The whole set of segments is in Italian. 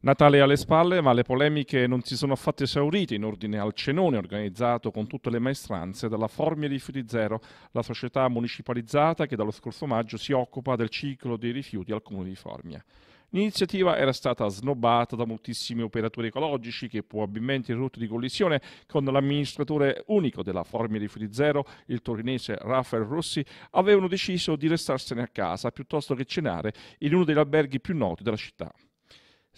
Natale alle spalle, ma le polemiche non si sono affatto esaurite in ordine al cenone organizzato con tutte le maestranze dalla Formia Rifiuti Zero, la società municipalizzata che dallo scorso maggio si occupa del ciclo dei rifiuti al comune di Formia. L'iniziativa era stata snobbata da moltissimi operatori ecologici che probabilmente in rotta di collisione con l'amministratore unico della Formia Rifiuti Zero, il torinese Raffael Rossi, avevano deciso di restarsene a casa piuttosto che cenare in uno degli alberghi più noti della città.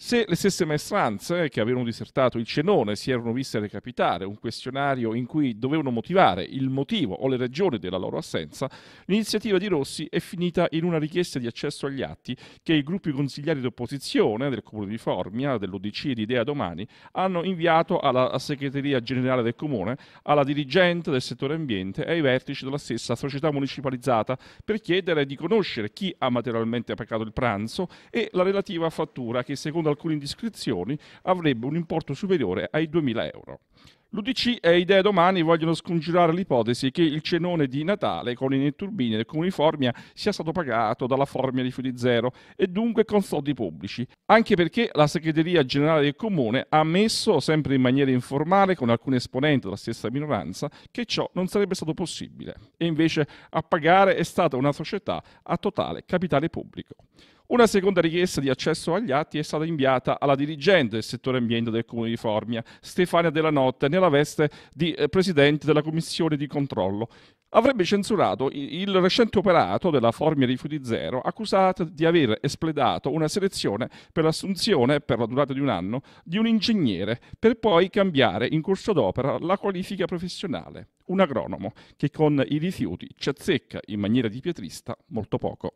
Se le stesse maestranze che avevano disertato il cenone si erano viste recapitare un questionario in cui dovevano motivare il motivo o le ragioni della loro assenza, l'iniziativa di Rossi è finita in una richiesta di accesso agli atti che i gruppi consigliari d'opposizione del Comune di Formia, dell'Udc e di Idea Domani hanno inviato alla segreteria generale del Comune, alla dirigente del settore ambiente e ai vertici della stessa società municipalizzata per chiedere di conoscere chi ha materialmente pagato il pranzo e la relativa fattura che secondo alcune indiscrezioni, avrebbe un importo superiore ai 2.000 euro. L'UDC e Idea Domani vogliono scongiurare l'ipotesi che il cenone di Natale con i netturbini e con uniformia sia stato pagato dalla Formia di Fiori Zero e dunque con soldi pubblici, anche perché la segreteria generale del comune ha ammesso, sempre in maniera informale con alcuni esponenti della stessa minoranza, che ciò non sarebbe stato possibile e invece a pagare è stata una società a totale capitale pubblico. Una seconda richiesta di accesso agli atti è stata inviata alla dirigente del settore ambiente del Comune di Formia, Stefania Della Notte, nella veste di eh, presidente della commissione di controllo. Avrebbe censurato il recente operato della Formia Rifiuti Zero, accusata di aver espletato una selezione per l'assunzione, per la durata di un anno, di un ingegnere, per poi cambiare in corso d'opera la qualifica professionale. Un agronomo che con i rifiuti ci azzecca in maniera di pietrista molto poco.